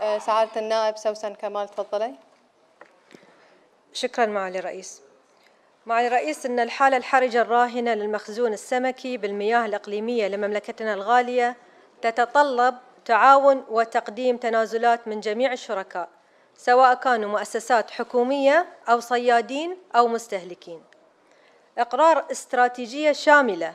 آه، سعادة النائب سوسن كمال تفضلي شكرا معالي الرئيس معالي الرئيس ان الحاله الحرجه الراهنه للمخزون السمكي بالمياه الاقليميه لمملكتنا الغاليه تتطلب تعاون وتقديم تنازلات من جميع الشركاء سواء كانوا مؤسسات حكوميه او صيادين او مستهلكين اقرار استراتيجيه شامله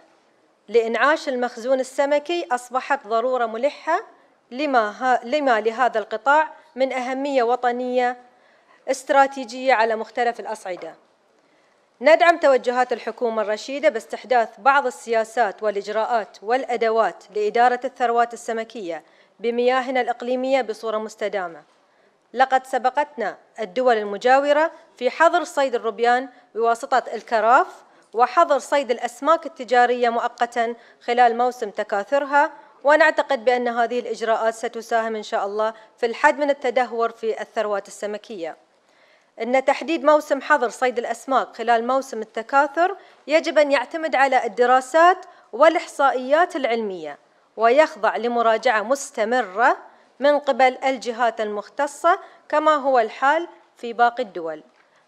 لانعاش المخزون السمكي اصبحت ضروره ملحه لما, لما لهذا القطاع من أهمية وطنية استراتيجية على مختلف الأصعدة ندعم توجهات الحكومة الرشيدة باستحداث بعض السياسات والإجراءات والأدوات لإدارة الثروات السمكية بمياهنا الإقليمية بصورة مستدامة لقد سبقتنا الدول المجاورة في حظر صيد الروبيان بواسطة الكراف وحظر صيد الأسماك التجارية مؤقتا خلال موسم تكاثرها ونعتقد بأن هذه الإجراءات ستساهم إن شاء الله في الحد من التدهور في الثروات السمكية أن تحديد موسم حظر صيد الأسماك خلال موسم التكاثر يجب أن يعتمد على الدراسات والإحصائيات العلمية ويخضع لمراجعة مستمرة من قبل الجهات المختصة كما هو الحال في باقي الدول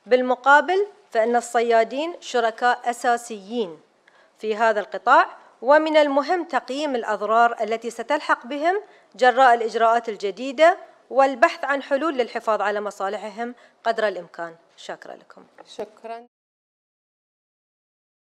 بالمقابل فإن الصيادين شركاء أساسيين في هذا القطاع ومن المهم تقييم الأضرار التي ستلحق بهم جراء الإجراءات الجديدة والبحث عن حلول للحفاظ على مصالحهم قدر الإمكان شكرا لكم شكرا